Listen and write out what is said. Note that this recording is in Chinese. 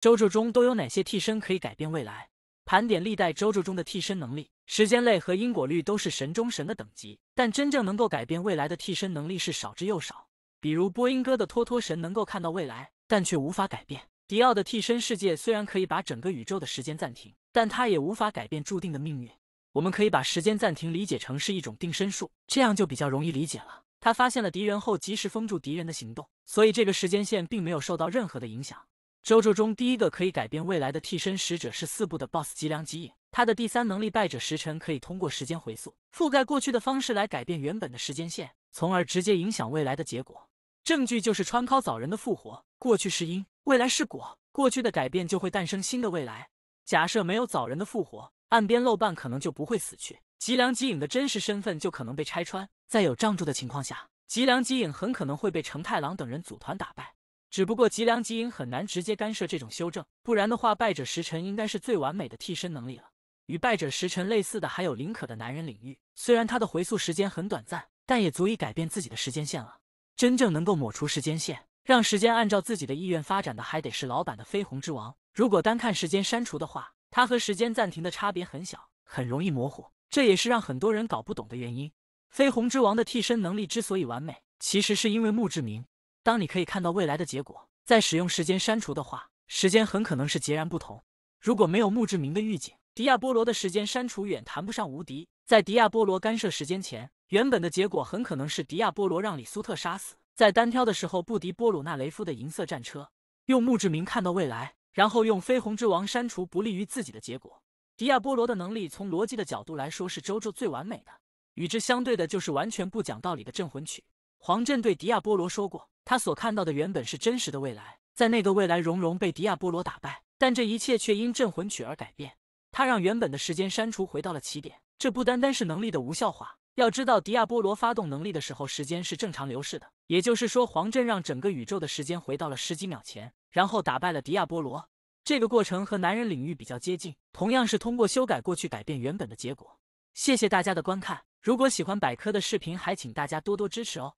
周助中都有哪些替身可以改变未来？盘点历代周助中的替身能力，时间类和因果律都是神中神的等级，但真正能够改变未来的替身能力是少之又少。比如波音哥的托托神能够看到未来，但却无法改变；迪奥的替身世界虽然可以把整个宇宙的时间暂停，但他也无法改变注定的命运。我们可以把时间暂停理解成是一种定身术，这样就比较容易理解了。他发现了敌人后，及时封住敌人的行动，所以这个时间线并没有受到任何的影响。周周中第一个可以改变未来的替身使者是四部的 boss 吉良吉影，他的第三能力败者时辰可以通过时间回溯覆盖过去的方式来改变原本的时间线，从而直接影响未来的结果。证据就是川尻早人的复活，过去是因，未来是果，过去的改变就会诞生新的未来。假设没有早人的复活，岸边漏半可能就不会死去，吉良吉影的真实身份就可能被拆穿，在有仗助的情况下，吉良吉影很可能会被成太郎等人组团打败。只不过吉良吉影很难直接干涉这种修正，不然的话，败者时辰应该是最完美的替身能力了。与败者时辰类似的，还有林可的男人领域。虽然他的回溯时间很短暂，但也足以改变自己的时间线了。真正能够抹除时间线，让时间按照自己的意愿发展的，还得是老板的飞鸿之王。如果单看时间删除的话，它和时间暂停的差别很小，很容易模糊，这也是让很多人搞不懂的原因。飞鸿之王的替身能力之所以完美，其实是因为墓志铭。当你可以看到未来的结果，在使用时间删除的话，时间很可能是截然不同。如果没有墓志铭的预警，迪亚波罗的时间删除远谈不上无敌。在迪亚波罗干涉时间前，原本的结果很可能是迪亚波罗让里苏特杀死，在单挑的时候不敌波鲁纳雷夫的银色战车。用墓志铭看到未来，然后用绯红之王删除不利于自己的结果。迪亚波罗的能力从逻辑的角度来说是周周最完美的，与之相对的就是完全不讲道理的镇魂曲。黄振对迪亚波罗说过。他所看到的原本是真实的未来，在那个未来，荣荣被迪亚波罗打败，但这一切却因镇魂曲而改变。他让原本的时间删除，回到了起点。这不单单是能力的无效化。要知道，迪亚波罗发动能力的时候，时间是正常流逝的。也就是说，黄振让整个宇宙的时间回到了十几秒前，然后打败了迪亚波罗。这个过程和男人领域比较接近，同样是通过修改过去改变原本的结果。谢谢大家的观看，如果喜欢百科的视频，还请大家多多支持哦。